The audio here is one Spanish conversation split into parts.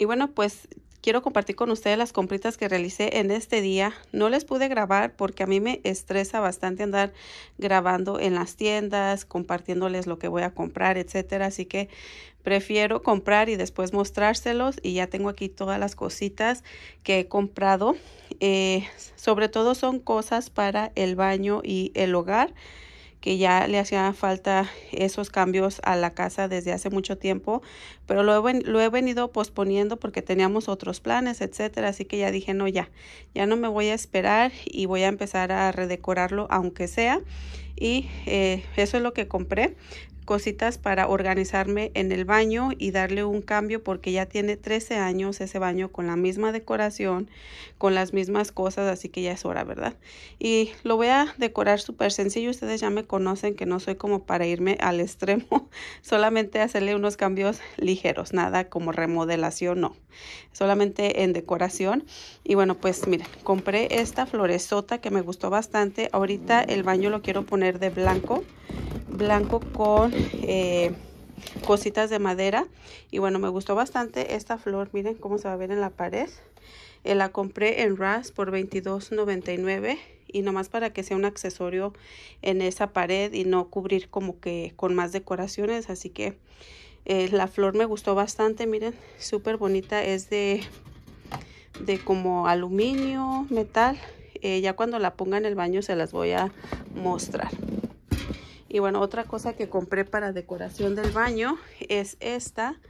Y bueno, pues quiero compartir con ustedes las compritas que realicé en este día. No les pude grabar porque a mí me estresa bastante andar grabando en las tiendas, compartiéndoles lo que voy a comprar, etcétera. Así que prefiero comprar y después mostrárselos. Y ya tengo aquí todas las cositas que he comprado. Eh, sobre todo son cosas para el baño y el hogar que ya le hacían falta esos cambios a la casa desde hace mucho tiempo, pero lo he, lo he venido posponiendo porque teníamos otros planes, etcétera, así que ya dije, no, ya, ya no me voy a esperar y voy a empezar a redecorarlo, aunque sea y eh, eso es lo que compré cositas para organizarme en el baño y darle un cambio porque ya tiene 13 años ese baño con la misma decoración, con las mismas cosas, así que ya es hora, ¿verdad? Y lo voy a decorar súper sencillo, ustedes ya me conocen que no soy como para irme al extremo, solamente hacerle unos cambios ligeros, nada como remodelación, no, solamente en decoración. Y bueno, pues miren, compré esta floresota que me gustó bastante, ahorita el baño lo quiero poner de blanco, blanco con eh, cositas de madera. Y bueno, me gustó bastante esta flor, miren cómo se va a ver en la pared. Eh, la compré en Ras por $22.99 y nomás para que sea un accesorio en esa pared y no cubrir como que con más decoraciones así que eh, la flor me gustó bastante miren súper bonita es de de como aluminio metal eh, ya cuando la ponga en el baño se las voy a mostrar. Y bueno, otra cosa que compré para decoración del baño es esta.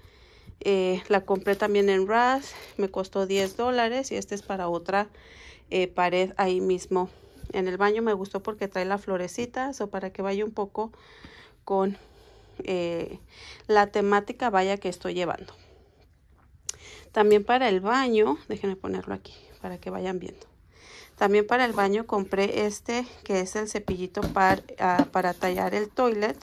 Eh, la compré también en Ras, me costó 10 dólares y esta es para otra eh, pared ahí mismo. En el baño me gustó porque trae la florecitas o para que vaya un poco con la temática vaya que estoy llevando. También para el baño, déjenme ponerlo aquí para que vayan viendo. También para el baño compré este que es el cepillito para, ah, para tallar el toilet.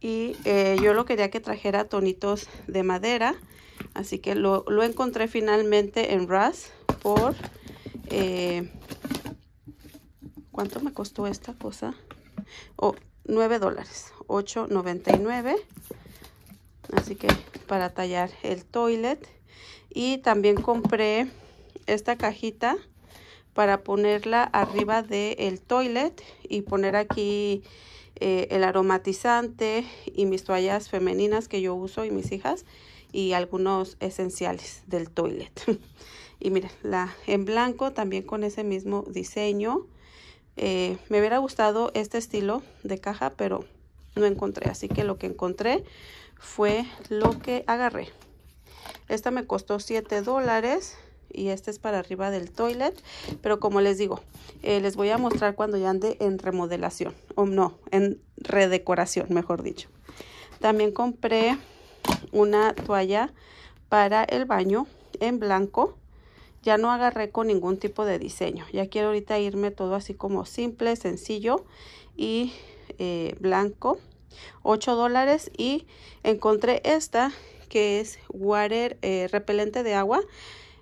Y eh, yo lo quería que trajera tonitos de madera. Así que lo, encontré finalmente en Ras por... Eh, ¿Cuánto me costó esta cosa? o 9 dólares. 8.99 así que para tallar el toilet y también compré esta cajita para ponerla arriba del toilet y poner aquí eh, el aromatizante y mis toallas femeninas que yo uso y mis hijas y algunos esenciales del toilet y miren la en blanco también con ese mismo diseño eh, me hubiera gustado este estilo de caja pero no encontré así que lo que encontré fue lo que agarré. Esta me costó 7 dólares y este es para arriba del toilet. Pero como les digo, eh, les voy a mostrar cuando ya ande en remodelación. O no, en redecoración, mejor dicho. También compré una toalla para el baño en blanco. Ya no agarré con ningún tipo de diseño. Ya quiero ahorita irme todo así como simple, sencillo y eh, blanco. 8 dólares y encontré esta que es water eh, repelente de agua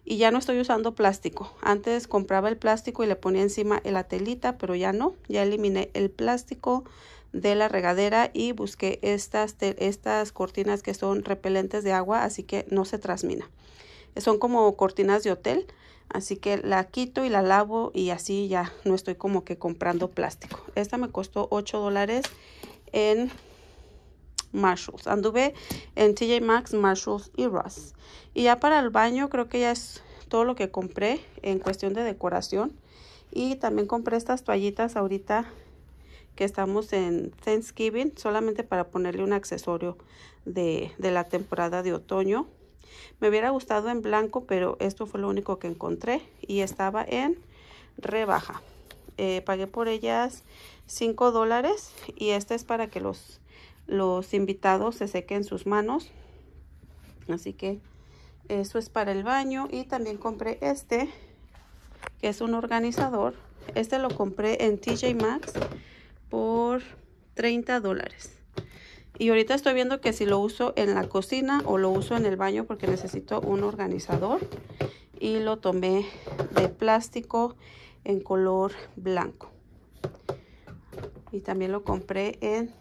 y ya no estoy usando plástico. Antes compraba el plástico y le ponía encima la telita, pero ya no. Ya eliminé el plástico de la regadera y busqué estas, estas cortinas que son repelentes de agua, así que no se transmina Son como cortinas de hotel, así que la quito y la lavo y así ya no estoy como que comprando plástico. Esta me costó 8 dólares en Marshalls. Anduve en TJ Maxx, Marshalls y Ross. Y ya para el baño creo que ya es todo lo que compré en cuestión de decoración. Y también compré estas toallitas ahorita que estamos en Thanksgiving. Solamente para ponerle un accesorio de, de la temporada de otoño. Me hubiera gustado en blanco, pero esto fue lo único que encontré. Y estaba en rebaja. Eh, pagué por ellas 5 dólares y este es para que los, los invitados se sequen sus manos. Así que eso es para el baño y también compré este que es un organizador. Este lo compré en TJ Maxx por 30 dólares. Y ahorita estoy viendo que si lo uso en la cocina o lo uso en el baño porque necesito un organizador. Y lo tomé de plástico en color blanco. Y también lo compré en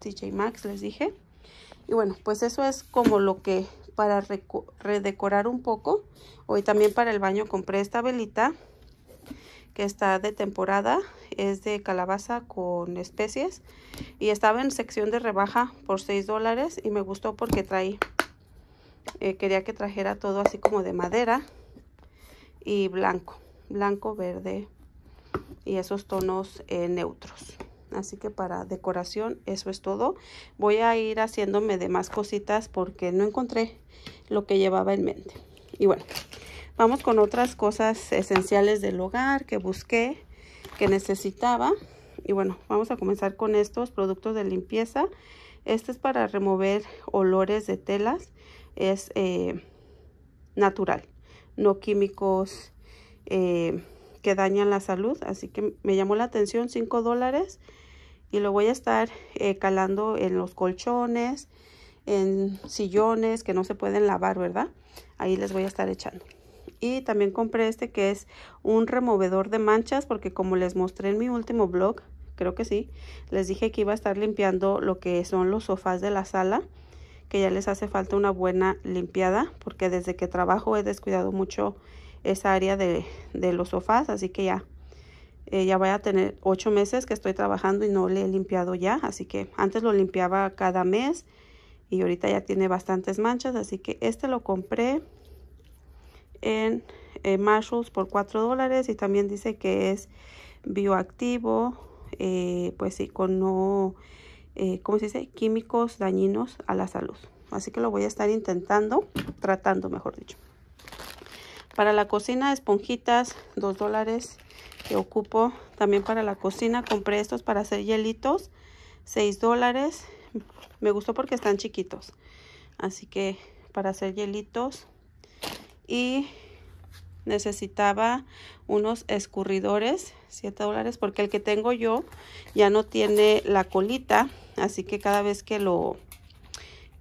TJ Maxx, les dije. Y bueno, pues eso es como lo que para redecorar un poco. Hoy también para el baño compré esta velita que está de temporada. Es de calabaza con especies. Y estaba en sección de rebaja por 6 dólares. Y me gustó porque traí eh, quería que trajera todo así como de madera y blanco blanco, verde y esos tonos eh, neutros. Así que para decoración eso es todo. Voy a ir haciéndome demás cositas porque no encontré lo que llevaba en mente. Y bueno, vamos con otras cosas esenciales del hogar que busqué, que necesitaba. Y bueno, vamos a comenzar con estos productos de limpieza. Este es para remover olores de telas. Es eh, natural, no químicos, eh, que dañan la salud. Así que me llamó la atención 5 dólares y lo voy a estar eh, calando en los colchones, en sillones que no se pueden lavar, ¿verdad? Ahí les voy a estar echando. Y también compré este que es un removedor de manchas porque como les mostré en mi último blog, creo que sí, les dije que iba a estar limpiando lo que son los sofás de la sala que ya les hace falta una buena limpiada porque desde que trabajo he descuidado mucho esa área de, los sofás, así que ya, eh, ya voy a tener ocho meses que estoy trabajando y no le he limpiado ya, así que antes lo limpiaba cada mes y ahorita ya tiene bastantes manchas, así que este lo compré en Marshalls por 4 dólares y también dice que es bioactivo, eh, pues sí, con no, eh, ¿cómo se dice? Químicos dañinos a la salud. Así que lo voy a estar intentando, tratando, mejor dicho. Para la cocina, esponjitas, 2 dólares que ocupo. También para la cocina compré estos para hacer hielitos, 6 dólares. Me gustó porque están chiquitos. Así que para hacer hielitos. Y necesitaba unos escurridores, 7 dólares, porque el que tengo yo ya no tiene la colita. Así que cada vez que lo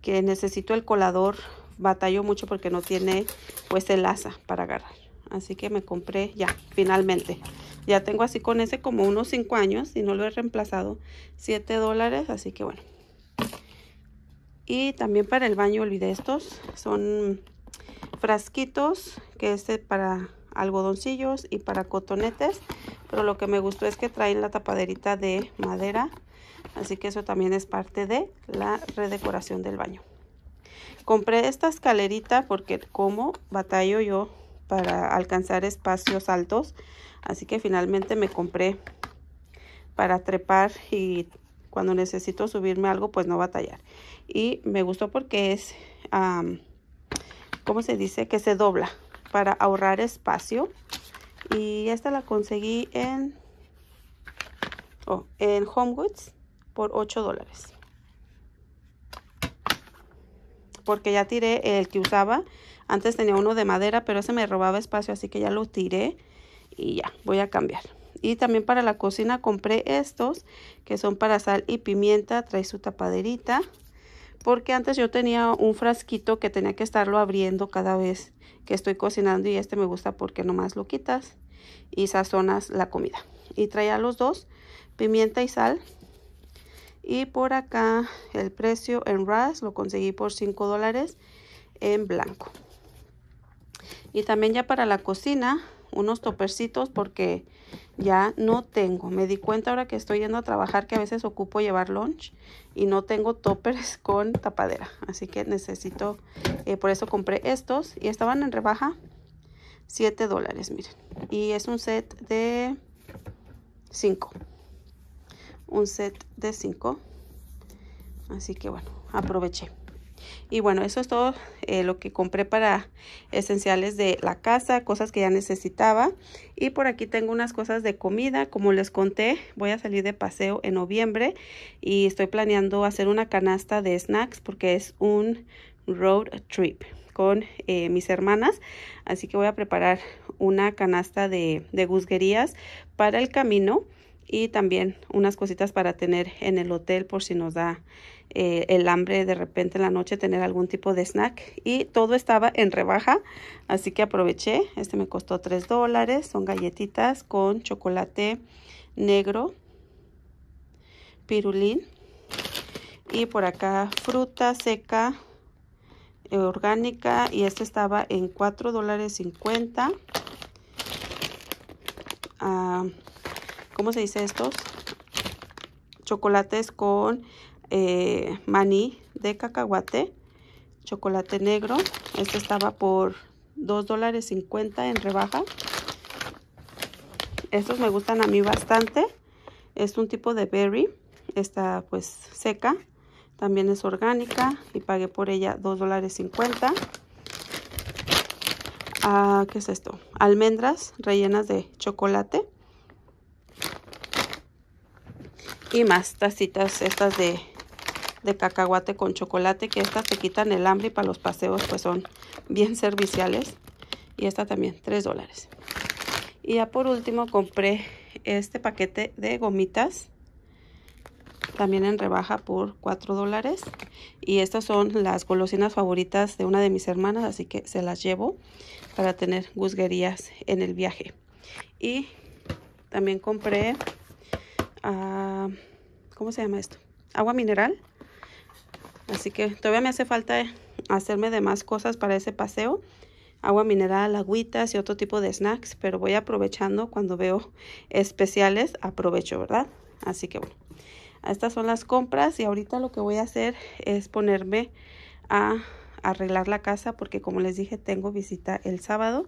que necesito el colador batalló mucho porque no tiene pues el asa para agarrar. Así que me compré ya, finalmente. Ya tengo así con ese como unos 5 años y no lo he reemplazado. 7 dólares, así que bueno. Y también para el baño olvidé estos. Son frasquitos, que es para algodoncillos y para cotonetes. Pero lo que me gustó es que traen la tapaderita de madera. Así que eso también es parte de la redecoración del baño. Compré esta escalerita porque como batallo yo para alcanzar espacios altos. Así que finalmente me compré para trepar y cuando necesito subirme algo pues no batallar. Y me gustó porque es, ¿cómo se dice? Que se dobla para ahorrar espacio. Y esta la conseguí en, oh, en Home Goods por 8 dólares. porque ya tiré el que usaba. Antes tenía uno de madera, pero ese me robaba espacio, así que ya lo tiré y ya, voy a cambiar. Y también para la cocina compré estos, que son para sal y pimienta, trae su tapaderita. Porque antes yo tenía un frasquito que tenía que estarlo abriendo cada vez que estoy cocinando y este me gusta porque nomás lo quitas y sazonas la comida. Y traía los dos, pimienta y sal, y por acá el precio en Ras lo conseguí por 5 dólares en blanco. Y también ya para la cocina, unos topercitos porque ya no tengo. Me di cuenta ahora que estoy yendo a trabajar que a veces ocupo llevar lunch y no tengo toppers con tapadera. Así que necesito, eh, por eso compré estos y estaban en rebaja 7 dólares, miren. Y es un set de 5 un set de 5 así que bueno aproveché y bueno eso es todo eh, lo que compré para esenciales de la casa cosas que ya necesitaba y por aquí tengo unas cosas de comida como les conté voy a salir de paseo en noviembre y estoy planeando hacer una canasta de snacks porque es un road trip con eh, mis hermanas así que voy a preparar una canasta de, de para el camino y también unas cositas para tener en el hotel por si nos da eh, el hambre de repente en la noche tener algún tipo de snack y todo estaba en rebaja así que aproveché este me costó 3 dólares son galletitas con chocolate negro pirulín y por acá fruta seca eh, orgánica y este estaba en 4 dólares 50 ¿cómo se dice estos? Chocolates con eh, maní de cacahuate, chocolate negro. Esto estaba por $2.50 dólares en rebaja. Estos me gustan a mí bastante. Es un tipo de berry. Está pues seca. También es orgánica y pagué por ella $2.50 dólares ah, ¿Qué es esto? Almendras rellenas de chocolate. y más tacitas estas de, cacahuate con chocolate que estas te quitan el hambre y para los paseos pues son bien serviciales y esta también 3 dólares y ya por último compré este paquete de gomitas también en rebaja por 4 dólares y estas son las golosinas favoritas de una de mis hermanas así que se las llevo para tener guzguerías en el viaje y también compré ¿cómo se llama esto? Agua mineral. Así que todavía me hace falta hacerme de más cosas para ese paseo. Agua mineral, agüitas y otro tipo de snacks. Pero voy aprovechando cuando veo especiales, aprovecho, ¿verdad? Así que bueno, estas son las compras y ahorita lo que voy a hacer es ponerme a arreglar la casa porque como les dije tengo visita el sábado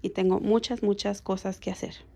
y tengo muchas muchas cosas que hacer.